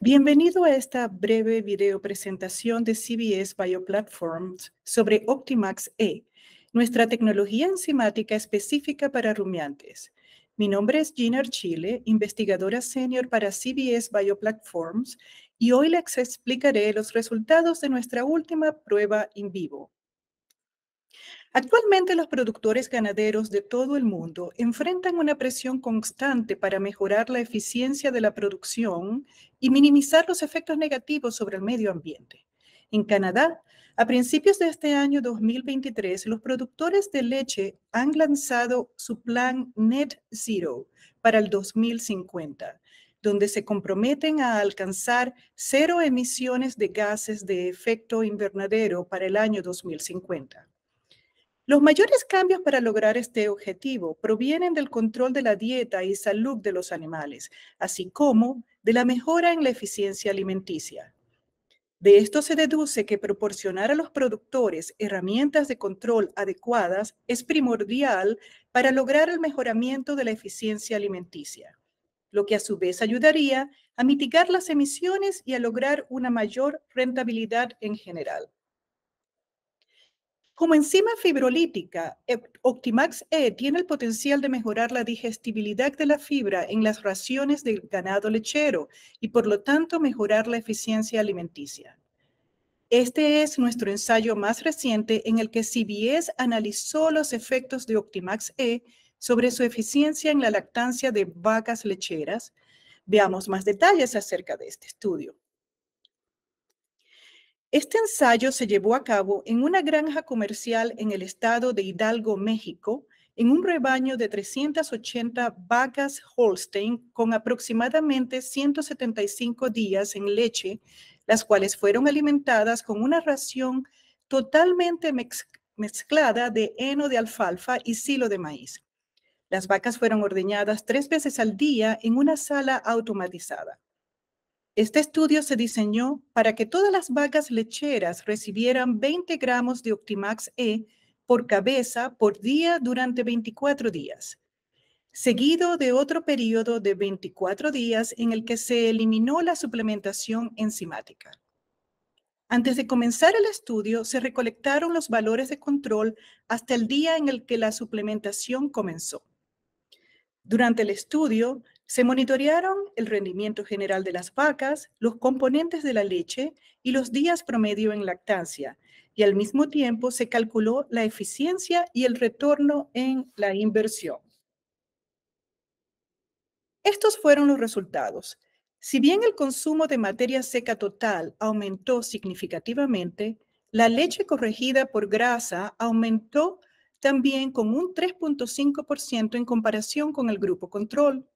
Bienvenido a esta breve video presentación de CBS Bioplatforms sobre Optimax E, nuestra tecnología enzimática específica para rumiantes. Mi nombre es Gina Archile, investigadora senior para CBS Bioplatforms, y hoy les explicaré los resultados de nuestra última prueba en vivo. Actualmente los productores ganaderos de todo el mundo enfrentan una presión constante para mejorar la eficiencia de la producción y minimizar los efectos negativos sobre el medio ambiente. En Canadá, a principios de este año 2023, los productores de leche han lanzado su plan Net Zero para el 2050, donde se comprometen a alcanzar cero emisiones de gases de efecto invernadero para el año 2050. Los mayores cambios para lograr este objetivo provienen del control de la dieta y salud de los animales, así como de la mejora en la eficiencia alimenticia. De esto se deduce que proporcionar a los productores herramientas de control adecuadas es primordial para lograr el mejoramiento de la eficiencia alimenticia, lo que a su vez ayudaría a mitigar las emisiones y a lograr una mayor rentabilidad en general. Como enzima fibrolítica, eh, Optimax E tiene el potencial de mejorar la digestibilidad de la fibra en las raciones del ganado lechero y por lo tanto mejorar la eficiencia alimenticia. Este es nuestro ensayo más reciente en el que CBS analizó los efectos de Optimax E sobre su eficiencia en la lactancia de vacas lecheras. Veamos más detalles acerca de este estudio. Este ensayo se llevó a cabo en una granja comercial en el estado de Hidalgo, México, en un rebaño de 380 vacas Holstein con aproximadamente 175 días en leche, las cuales fueron alimentadas con una ración totalmente mezclada de heno de alfalfa y silo de maíz. Las vacas fueron ordeñadas tres veces al día en una sala automatizada. Este estudio se diseñó para que todas las vacas lecheras recibieran 20 gramos de Optimax E por cabeza por día durante 24 días, seguido de otro periodo de 24 días en el que se eliminó la suplementación enzimática. Antes de comenzar el estudio, se recolectaron los valores de control hasta el día en el que la suplementación comenzó. Durante el estudio, se monitorearon el rendimiento general de las vacas, los componentes de la leche y los días promedio en lactancia, y al mismo tiempo se calculó la eficiencia y el retorno en la inversión. Estos fueron los resultados. Si bien el consumo de materia seca total aumentó significativamente, la leche corregida por grasa aumentó también con un 3.5% en comparación con el grupo control.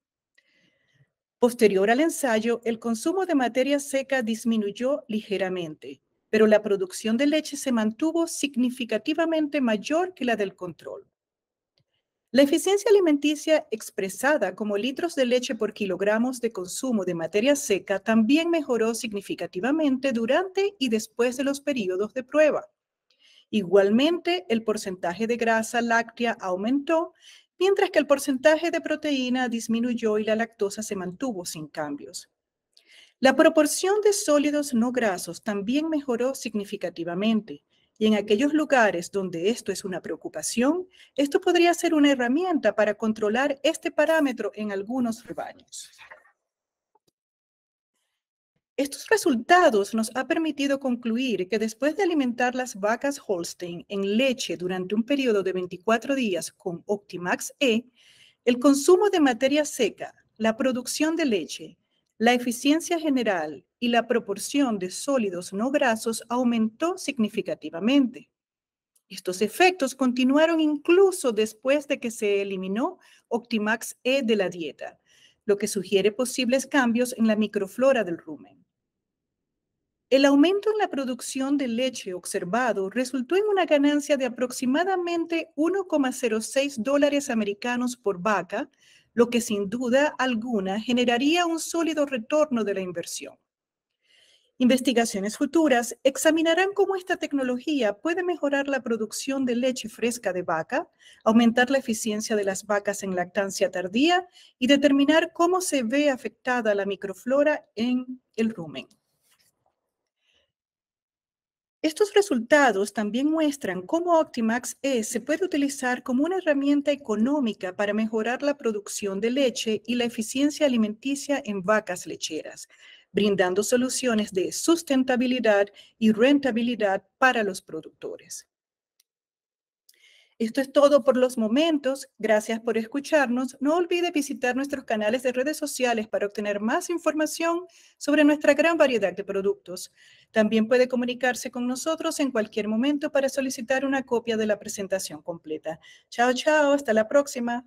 Posterior al ensayo, el consumo de materia seca disminuyó ligeramente, pero la producción de leche se mantuvo significativamente mayor que la del control. La eficiencia alimenticia expresada como litros de leche por kilogramos de consumo de materia seca también mejoró significativamente durante y después de los periodos de prueba. Igualmente, el porcentaje de grasa láctea aumentó mientras que el porcentaje de proteína disminuyó y la lactosa se mantuvo sin cambios. La proporción de sólidos no grasos también mejoró significativamente, y en aquellos lugares donde esto es una preocupación, esto podría ser una herramienta para controlar este parámetro en algunos rebaños. Estos resultados nos ha permitido concluir que después de alimentar las vacas Holstein en leche durante un periodo de 24 días con Optimax E, el consumo de materia seca, la producción de leche, la eficiencia general y la proporción de sólidos no grasos aumentó significativamente. Estos efectos continuaron incluso después de que se eliminó Optimax E de la dieta, lo que sugiere posibles cambios en la microflora del rumen. El aumento en la producción de leche observado resultó en una ganancia de aproximadamente 1,06 dólares americanos por vaca, lo que sin duda alguna generaría un sólido retorno de la inversión. Investigaciones futuras examinarán cómo esta tecnología puede mejorar la producción de leche fresca de vaca, aumentar la eficiencia de las vacas en lactancia tardía y determinar cómo se ve afectada la microflora en el rumen. Estos resultados también muestran cómo Optimax E se puede utilizar como una herramienta económica para mejorar la producción de leche y la eficiencia alimenticia en vacas lecheras, brindando soluciones de sustentabilidad y rentabilidad para los productores. Esto es todo por los momentos. Gracias por escucharnos. No olvide visitar nuestros canales de redes sociales para obtener más información sobre nuestra gran variedad de productos. También puede comunicarse con nosotros en cualquier momento para solicitar una copia de la presentación completa. Chao, chao. Hasta la próxima.